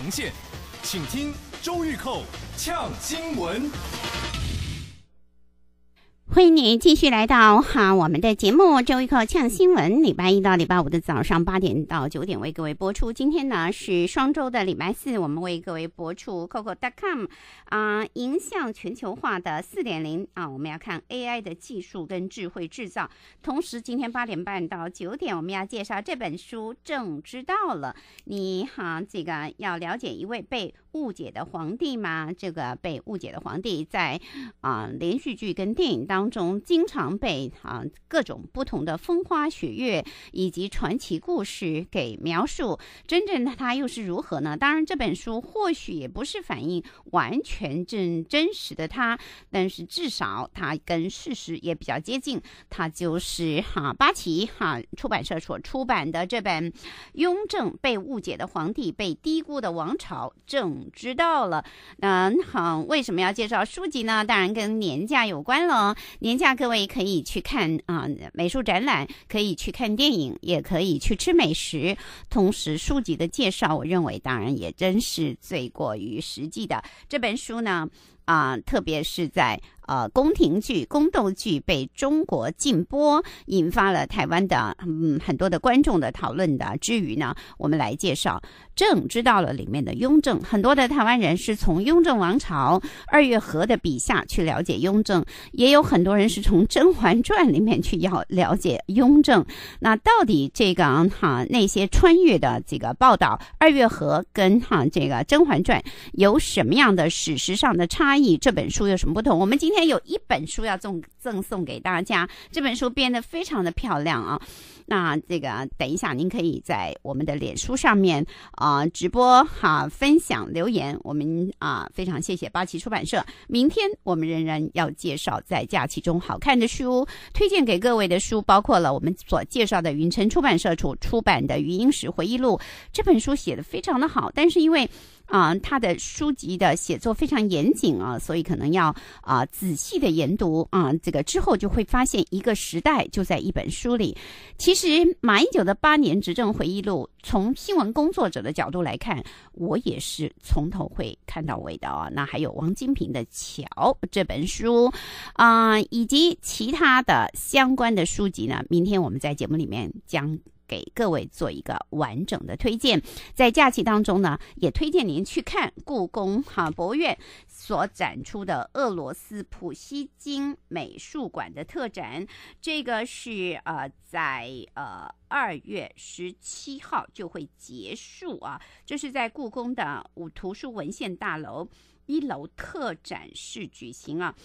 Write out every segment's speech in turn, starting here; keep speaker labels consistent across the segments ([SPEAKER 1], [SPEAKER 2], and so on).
[SPEAKER 1] 重现，请听周玉蔻呛新闻。欢迎你继续来到哈我们的节目《周一口呛新闻》，礼拜一到礼拜五的早上八点到九点为各位播出。今天呢是双周的礼拜四，我们为各位播出 coco.com 啊，影响全球化的四点零啊，我们要看 AI 的技术跟智慧制造。同时，今天八点半到九点，我们要介绍这本书《正知道》了。你好，这个要了解一位被。误解的皇帝嘛，这个被误解的皇帝在啊连续剧跟电影当中，经常被啊各种不同的风花雪月以及传奇故事给描述。真正的他又是如何呢？当然，这本书或许也不是反映完全正真实的他，但是至少他跟事实也比较接近。他就是哈八旗哈出版社所出版的这本《雍正被误解的皇帝，被低估的王朝》正。知道了，那好，为什么要介绍书籍呢？当然跟年假有关了。年假，各位可以去看啊，美术展览，可以去看电影，也可以去吃美食。同时，书籍的介绍，我认为当然也真是最过于实际的。这本书呢，啊，特别是在。呃，宫廷剧、宫斗剧被中国禁播，引发了台湾的嗯很多的观众的讨论的。之余呢，我们来介绍《正》知道了里面的雍正。很多的台湾人是从《雍正王朝》二月河的笔下去了解雍正，也有很多人是从《甄嬛传》里面去要了解雍正。那到底这个哈那些穿越的这个报道，二月河跟哈这个《甄嬛传》有什么样的史实上的差异？这本书有什么不同？我们今天。有一本书要赠赠送给大家，这本书编得非常的漂亮啊！那这个等一下您可以在我们的脸书上面啊直播哈分享留言，我们啊非常谢谢八旗出版社。明天我们仍然要介绍在假期中好看的书，推荐给各位的书包括了我们所介绍的云城出版社出出版的《余英时回忆录》，这本书写的非常的好，但是因为啊他的书籍的写作非常严谨啊，所以可能要啊自。仔细的研读啊，这个之后就会发现一个时代就在一本书里。其实马英九的《八年执政回忆录》，从新闻工作者的角度来看，我也是从头会看到尾的哦。那还有王金平的《桥》这本书啊，以及其他的相关的书籍呢。明天我们在节目里面讲。给各位做一个完整的推荐，在假期当中呢，也推荐您去看故宫哈博物院所展出的俄罗斯普希金美术馆的特展，这个是呃在呃二月十七号就会结束啊，这是在故宫的五图书文献大楼一楼特展室举行啊。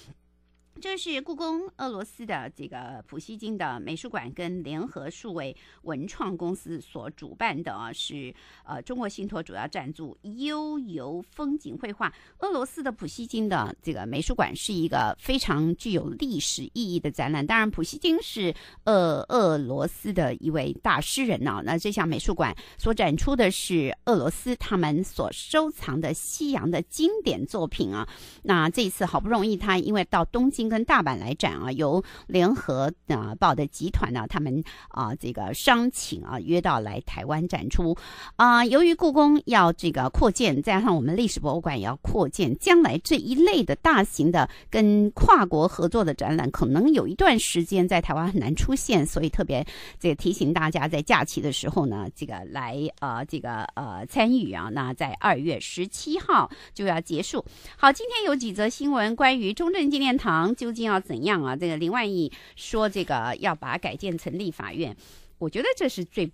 [SPEAKER 1] 这是故宫俄罗斯的这个普希金的美术馆跟联合数位文创公司所主办的，啊，是呃中国信托主要赞助“悠游风景”绘画。俄罗斯的普希金的这个美术馆是一个非常具有历史意义的展览。当然，普希金是俄俄罗斯的一位大诗人呢。那这项美术馆所展出的是俄罗斯他们所收藏的西洋的经典作品啊。那这一次好不容易他因为到东京。跟大阪来展啊，由联合啊报的集团呢，他们啊这个商请啊约到来台湾展出啊。由于故宫要这个扩建，加上我们历史博物馆也要扩建，将来这一类的大型的跟跨国合作的展览，可能有一段时间在台湾很难出现，所以特别这提醒大家，在假期的时候呢，这个来呃这个呃参与啊。那在二月十七号就要结束。好，今天有几则新闻关于中正纪念堂。究竟要怎样啊？这个林万益说，这个要把它改建成立法院，我觉得这是最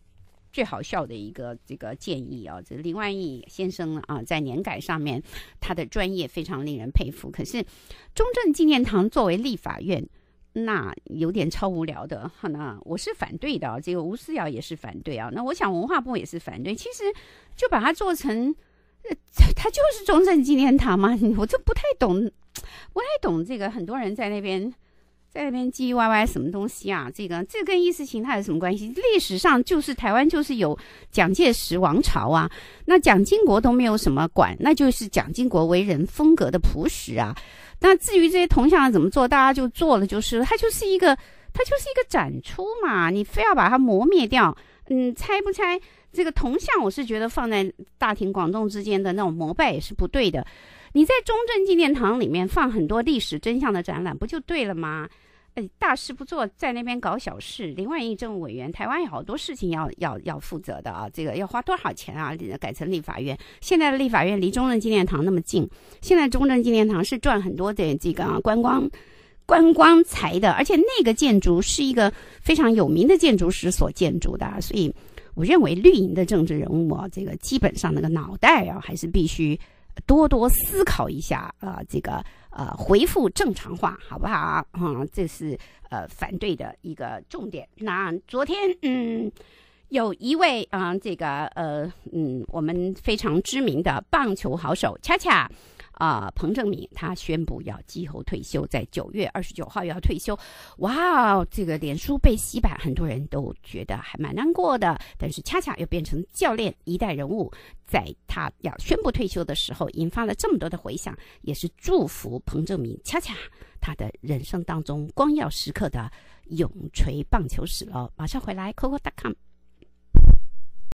[SPEAKER 1] 最好笑的一个这个建议啊。这林万益先生啊，在年改上面，他的专业非常令人佩服。可是，中正纪念堂作为立法院，那有点超无聊的。那我是反对的，这个吴思尧也是反对啊。那我想文化部也是反对。其实，就把它做成。这他就是中正纪念堂嘛？我这不太懂，不太懂这个。很多人在那边，在那边唧唧歪歪什么东西啊？这个这跟意识形态有什么关系？历史上就是台湾就是有蒋介石王朝啊，那蒋经国都没有什么管，那就是蒋经国为人风格的朴实啊。那至于这些铜像怎么做，大家就做了，就是它就是一个，它就是一个展出嘛。你非要把它磨灭掉，嗯，拆不拆？这个铜像，我是觉得放在大庭广众之间的那种膜拜也是不对的。你在中正纪念堂里面放很多历史真相的展览，不就对了吗？哎，大事不做，在那边搞小事。另外，一务委员，台湾有好多事情要要要负责的啊。这个要花多少钱啊？改成立法院，现在的立法院离中正纪念堂那么近，现在中正纪念堂是赚很多的这个观光观光财的，而且那个建筑是一个非常有名的建筑师所建筑的，所以。我认为绿营的政治人物啊，这个基本上那个脑袋啊，还是必须多多思考一下啊，这个呃，回复正常化好不好？嗯，这是呃反对的一个重点。那昨天嗯，有一位啊，这个呃嗯，我们非常知名的棒球好手恰恰。啊，彭正敏他宣布要季后退休，在九月二十九号要退休。哇，这个脸书被洗版，很多人都觉得还蛮难过的。但是恰恰又变成教练一代人物，在他要宣布退休的时候，引发了这么多的回响，也是祝福彭正敏恰恰他的人生当中光耀时刻的永垂棒球史哦。马上回来，coco o c com。